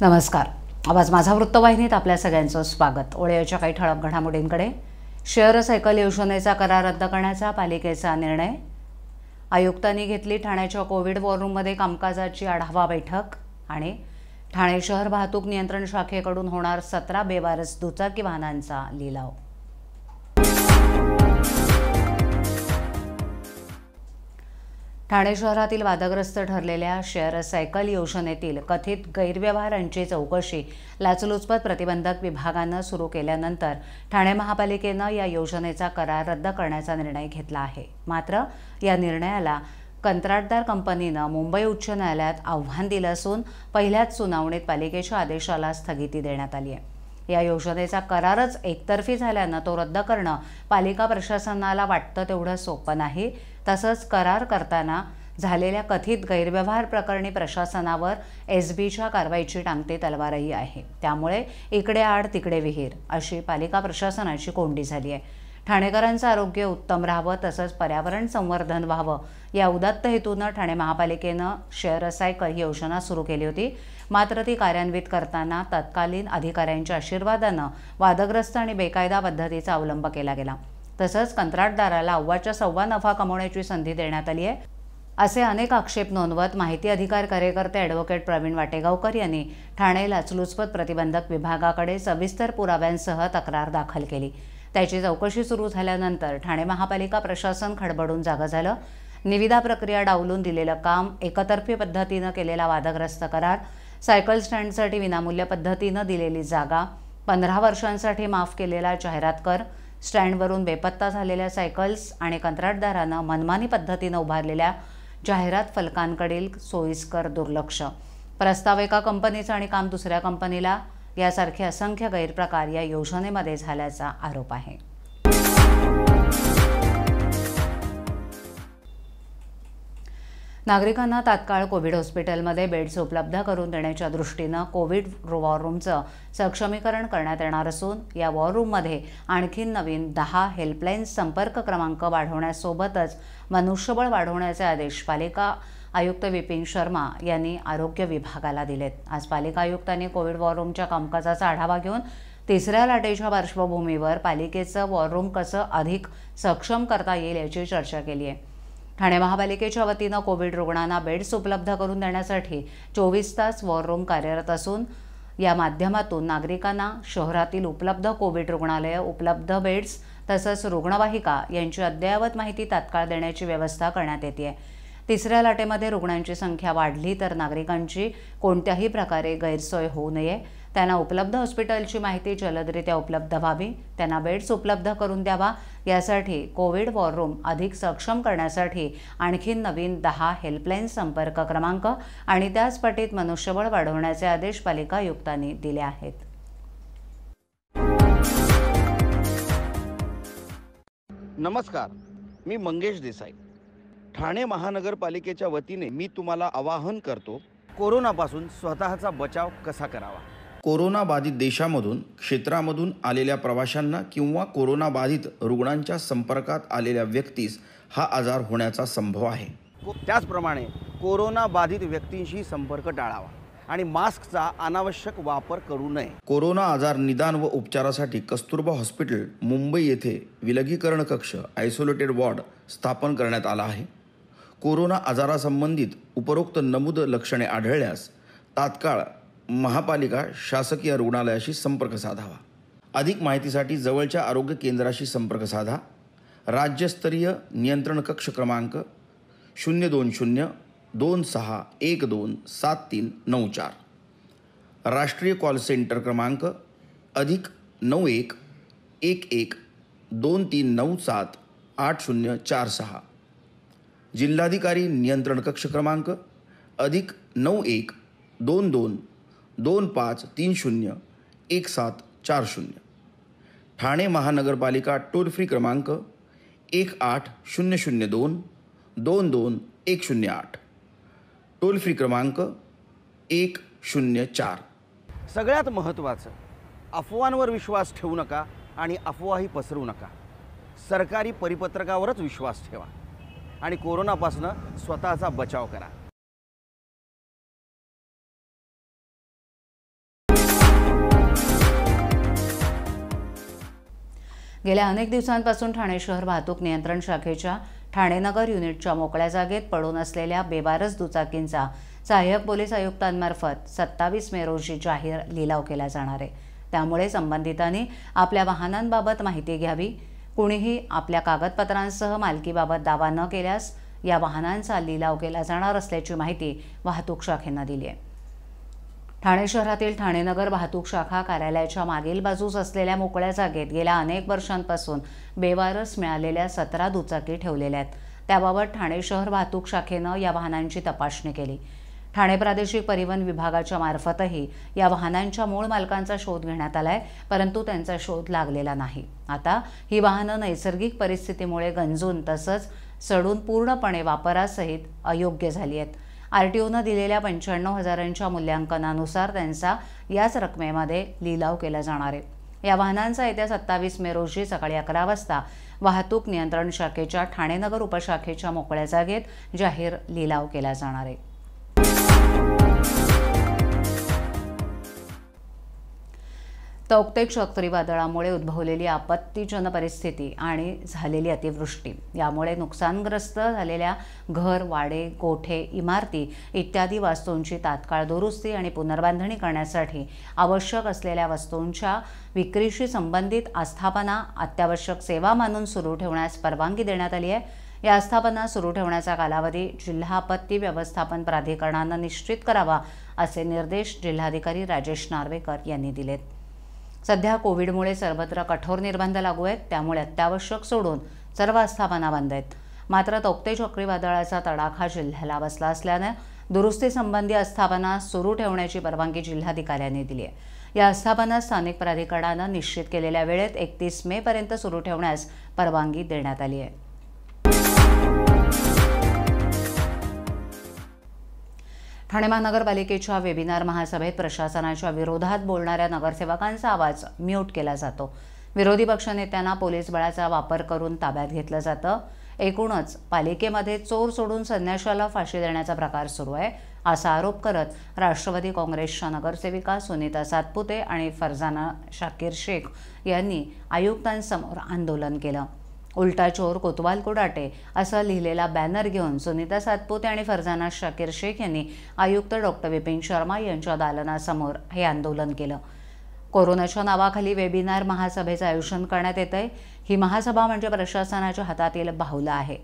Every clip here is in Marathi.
नमस्कार आवाज माझा वृत्तवाहिनीत आपल्या सगळ्यांचं स्वागत ओळ्याच्या काही ठळक घडामोडींकडे शेअर सायकल योजनेचा करार रद्द करण्याचा पालिकेचा निर्णय आयुक्तांनी घेतली ठाण्याच्या कोविड रूममध्ये कामकाजाची आढावा बैठक आणि ठाणे शहर वाहतूक नियंत्रण शाखेकडून होणार सतरा बेवारस दुचाकी वाहनांचा लिलाव ठाणे शहरातील वादग्रस्त ठरलेल्या शेअर सायकल योजनेतील कथित गैरव्यवहारांची चौकशी लाचलुचपत प्रतिबंधक विभागानं सुरू केल्यानंतर ठाणे महापालिकेनं या योजनेचा करार रद्द करण्याचा निर्णय घेतला आहे मात्र या निर्णयाला कंत्राटदार कंपनीनं मुंबई उच्च न्यायालयात आव्हान दिलं असून पहिल्याच सुनावणीत पालिकेच्या आदेशाला स्थगिती देण्यात आली आहे या योजनेचा करारच एकतर्फी झाल्यानं तो रद्द करणं पालिका प्रशासनाला वाटतं तेवढं सोपं नाही तसंच करार करताना झालेल्या कथित गैरव्यवहार प्रकरणी प्रशासनावर एस बीच्या कारवाईची टांगते तलवारही आहे त्यामुळे इकडे आड तिकडे विहीर अशी पालिका प्रशासनाची कोंडी झाली आहे ठाणेकरांचं आरोग्य उत्तम राहावं तसंच पर्यावरण संवर्धन व्हावं या उदात्त हेतूनं ठाणे महापालिकेनं शेअर सायकल ही योजना सुरू केली होती मात्र ती कार्यान्वित करताना तत्कालीन अधिकाऱ्यांच्या आशीर्वादानं वादग्रस्त आणि बेकायदा पद्धतीचा अवलंब केला गेला तसंच कंत्राटदाराला अव्वाच्या सव्वा नफा कमवण्याची संधी देण्यात आली आहे असे अनेक आक्षेप नोंदवत माहिती अधिकार कार्यकर्ते ॲडव्होकेट प्रवीण वाटेगावकर यांनी ठाणे लाचलुचपत प्रतिबंधक विभागाकडे सविस्तर पुराव्यांसह तक्रार दाखल केली त्याची चौकशी सुरू झाल्यानंतर ठाणे महापालिका प्रशासन खडबडून जागा झालं निविदा प्रक्रिया डावलून दिलेलं काम एकतर्फी पद्धतीनं केलेला वादग्रस्त करार सायकल स्टँडसाठी विनामूल्य पद्धतीनं दिलेली जागा पंधरा वर्षांसाठी माफ केलेला जाहिरात कर स्टँडवरून बेपत्ता झालेल्या सायकल्स आणि कंत्राटदारांना मनमानी पद्धतीनं उभारलेल्या जाहिरात फलकांकडील सोयीस्कर दुर्लक्ष प्रस्ताव एका कंपनीचा आणि काम दुसऱ्या कंपनीला यासारखे असंख्य गैरप्रकार या योजनेमध्ये झाल्याचा आरोप आहे नागरिकांना तात्काळ कोविड हॉस्पिटलमध्ये बेड्स उपलब्ध करून देण्याच्या दृष्टीनं कोविड वॉर रूमचं सक्षमीकरण करण्यात येणार असून या वॉर रूममध्ये आणखी नवीन दहा हेल्पलाईन संपर्क क्रमांक वाढवण्यासोबतच मनुष्यबळ वाढवण्याचे आदेश पालिका आयुक्त विपिन शर्मा यांनी आरोग्य विभागाला दिलेत आज पालिका आयुक्तांनी कोविड वॉर रूमच्या कामकाजाचा आढावा घेऊन तिसऱ्या लाटेच्या पार्श्वभूमीवर पालिकेचं वॉररूम कसं अधिक सक्षम करता येईल याची चर्चा केली आहे ठाणे महापालिकेच्या वतीनं कोविड रुग्णांना बेड्स उपलब्ध करून देण्यासाठी चोवीस तास वॉररूम कार्यरत असून या माध्यमातून नागरिकांना शहरातील उपलब्ध कोविड रुग्णालयं उपलब्ध बेड्स तसंच रुग्णवाहिका यांची अद्ययावत माहिती तात्काळ देण्याची व्यवस्था करण्यात येते आहे तिसऱ्या लाटेमध्ये रुग्णांची संख्या वाढली तर नागरिकांची कोणत्याही प्रकारे गैरसोय होऊ नये त्यांना उपलब्ध हॉस्पिटलची माहिती जलदरित्या उपलब्ध व्हावी त्यांना बेड्स उपलब्ध करून द्यावा यासाठी कोविड वॉर रूम अधिक सक्षम करण्यासाठी आणखी नवीन दहा हेल्पलाईन संपर्क क्रमांक आणि त्याच पटीत मनुष्यबळ वाढवण्याचे आदेश पालिका आयुक्तांनी दिले आहेत नमस्कार मी मंगेश देसाई ठाणे महानगरपालिकेच्या वतीने मी तुम्हाला आवाहन करतो कोरोनापासून स्वतःचा बचाव कसा करावा कोरोनाबाधित देशामधून क्षेत्रामधून आलेल्या प्रवाशांना किंवा कोरोनाबाधित रुग्णांच्या संपर्कात आलेल्या व्यक्तीस हा आजार होण्याचा संभव आहे त्याचप्रमाणे कोरोनाबाधित व्यक्तींशी संपर्क टाळावा आणि मास्कचा अनावश्यक वापर करू नये कोरोना आजार निदान व उपचारासाठी कस्तुरबा हॉस्पिटल मुंबई येथे विलगीकरण कक्ष आयसोलेटेड वॉर्ड स्थापन करण्यात आला आहे कोरोना आजारासंबंधित उपरोक्त नमूद लक्षणे आढळल्यास तात्काळ महापालिका शासकीय रुग्णालयाशी संपर्क साधावा अधिक माहितीसाठी जवळच्या आरोग्य केंद्राशी संपर्क साधा राज्यस्तरीय नियंत्रण कक्ष क्रमांक शून्य दोन शून्य दोन सहा एक दोन सात तीन नऊ चार राष्ट्रीय कॉल सेंटर क्रमांक अधिक नऊ एक एक एक दोन तीन नऊ सात आठ शून्य चार सहा जिल्हाधिकारी नियंत्रण कक्ष क्रमांक अधिक नऊ एक दोन दोन दोन पाच तीन शून्य एक सात चार शून्य ठाणे महानगरपालिका टोल फ्री क्रमांक एक आठ शून्य शून्य दोन दोन दोन एक शून्य आठ टोल फ्री क्रमांक एक शून्य चार सगळ्यात महत्त्वाचं अफवांवर विश्वास ठेवू नका आणि अफवाही पसरवू नका सरकारी परिपत्रकावरच विश्वास ठेवा आणि कोरोनापासून स्वतःचा बचाव करा गेल्या अनेक दिवसांपासून ठाणे शहर वाहतूक नियंत्रण शाखेच्या ठाणेनगर युनिटच्या मोकळ्या जागेत पडून असलेल्या बेबारस दुचाकींचा सहाय्यक पोलीस आयुक्तांमार्फत सत्तावीस मे रोजी जाहीर लिलाव केला जाणार आहे त्यामुळे संबंधितांनी आपल्या वाहनांबाबत माहिती घ्यावी कुणीही आपल्या कागदपत्रांसह मालकीबाबत दावा न केल्यास या वाहनांचा लिलाव केला जाणार असल्याची माहिती वाहतूक शाखेनं दिली आहे ठाणे शहरातील ठाणेनगर वाहतूक शाखा कार्यालयाच्या मागील बाजूस असलेल्या मोकळ्या जागेत गेल्या अनेक वर्षांपासून बेवारस मिळालेल्या सतरा दुचाकी ठेवलेल्या आहेत त्याबाबत ठाणे शहर वाहतूक शाखेनं या वाहनांची तपासणी केली ठाणे प्रादेशिक परिवहन विभागाच्या मार्फतही या वाहनांच्या मूळ मालकांचा शोध घेण्यात आलाय परंतु त्यांचा शोध लागलेला नाही आता ही वाहनं नैसर्गिक परिस्थितीमुळे गंजून तसंच सडून पूर्णपणे वापरासहित अयोग्य झाली आहेत आर दिलेल्या पंच्याण्णव हजारांच्या मूल्यांकनानुसार त्यांचा याच रकमेमध्ये लिलाव केला जाणार आहे या वाहनांचा येत्या सत्तावीस मे रोजी सकाळी अकरा वाजता वाहतूक नियंत्रण शाखेच्या ठाणेनगर उपशाखेच्या मोकळ्या जागेत जाहीर लिलाव केला जाणार आहे तौक्तेक चक्रीवादळामुळे उद्भवलेली आपत्तीजन परिस्थिती आणि झालेली अतिवृष्टी यामुळे नुकसानग्रस्त झालेल्या घर वाडे गोठे इमारती इत्यादी वास्तूंची तात्काळ दुरुस्ती आणि पुनर्बांधणी करण्यासाठी आवश्यक असलेल्या वस्तूंच्या विक्रीशी संबंधित आस्थापना अत्यावश्यक सेवा मानून सुरू ठेवण्यास परवानगी देण्यात आली आहे या आस्थापना सुरू ठेवण्याचा कालावधी जिल्हा आपत्ती व्यवस्थापन प्राधिकरणानं निश्चित करावा असे निर्देश जिल्हाधिकारी राजेश नार्वेकर यांनी दिलेत सध्या कोविडमुळे सर्वत्र कठोर निर्बंध लागू आहेत त्यामुळे अत्यावश्यक सोडून सर्व आस्थापना बंद आहेत मात्र तौक्ते चक्रीवादळाचा तडाखा जिल्ह्याला बसला असल्यानं दुरुस्ती संबंधी आस्थापना सुरू ठेवण्याची परवानगी जिल्हाधिकाऱ्यांनी दिली आहे या आस्थापना स्थानिक प्राधिकरणानं निश्चित केलेल्या वेळेत एकतीस मे पर्यंत सुरू ठेवण्यास परवानगी देण्यात आली आहे ठाणे महानगरपालिकेच्या वेबिनार महासभेत प्रशासनाच्या विरोधात बोलणाऱ्या नगरसेवकांचा आवाज म्यूट केला जातो विरोधी पक्षनेत्यांना पोलीस बळाचा वापर करून ताब्यात घेतलं जातं एकूणच पालिकेमध्ये चोर सोडून संन्याशाला फाशी देण्याचा प्रकार सुरू आहे असा आरोप करत राष्ट्रवादी काँग्रेसच्या नगरसेविका सुनीता सातपुते आणि फरजाना शाकीर शेख यांनी आयुक्तांसमोर आंदोलन केलं उलटा चोर कोतवाल कुडाटे असं लिहिलेला बॅनर घेऊन सुनीता सातपुते आणि फरजाना शाकीर शेख यांनी आयुक्त डॉक्टर विपिन शर्मा यांच्या दालनासमोर हे आंदोलन केलं कोरोनाच्या नावाखाली वेबिनार महासभेचं आयोजन करण्यात येत आहे ही महासभा म्हणजे प्रशासनाच्या हातातील बाहुलं आहे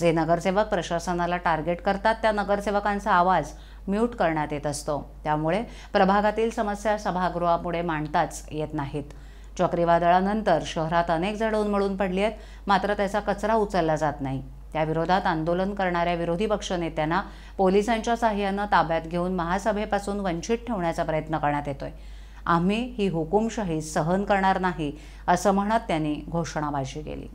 जे नगरसेवक प्रशासनाला टार्गेट करतात त्या नगरसेवकांचा आवाज म्यूट करण्यात येत असतो त्यामुळे प्रभागातील समस्या सभागृहापुढे मांडताच येत नाहीत चक्रीवादळानंतर शहरात अनेक जण उन्मळून पडली आहेत मात्र त्याचा कचरा उचलला जात नाही त्याविरोधात आंदोलन करणाऱ्या विरोधी पक्षनेत्यांना पोलिसांच्या साह्यानं ताब्यात घेऊन महासभेपासून वंचित ठेवण्याचा प्रयत्न करण्यात येतोय आम्ही ही हुकुमशाही सहन करणार नाही असं म्हणत त्यांनी घोषणाबाजी केली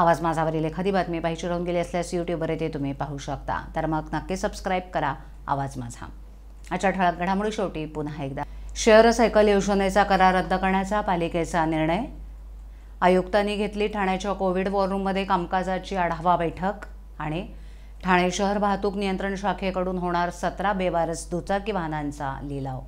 आवाज माझावरील एखादी बातमी पाहिजे राहून गेली असल्यास युट्यूबवर ते तुम्ही पाहू शकता तर मग नक्की सबस्क्राईब करा आवाज माझा आजच्या ठळक घडामोडी शेवटी पुन्हा एकदा शेअर सायकल योजनेचा करार रद्द करण्याचा पालिकेचा निर्णय आयुक्तांनी घेतली ठाण्याच्या कोविड रूममध्ये कामकाजाची आढावा बैठक आणि ठाणे शहर वाहतूक नियंत्रण शाखेकडून होणार सतरा बेवारस दुचाकी वाहनांचा लिलाव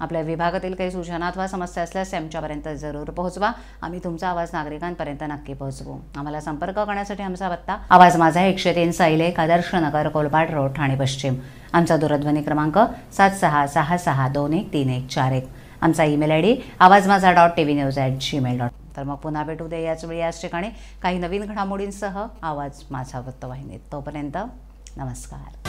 आपल्या विभागातील काही सूचना अथवा समस्या असल्यास आमच्यापर्यंत जरूर पोहोचवा आम्ही तुमचा आवाज नागरिकांपर्यंत नक्की पोहोचवू आम्हाला संपर्क करण्यासाठी आमचा पत्ता आवाज माझा एकशे तीन साईले आदर्श नगर कोलपाट रोड ठाणे पश्चिम आमचा दूरध्वनी क्रमांक सात सहा सहा सहा दोन एक तीन एक चार एक आमचा email I D Awaaz Majha dot T V news at Gmail dot तर मग पुन्हा भेटू दे याच वेळी याच ठिकाणी काही नवीन घडामोडींसह आवाज माझा वृत्तवाहिनीत तोपर्यंत नमस्कार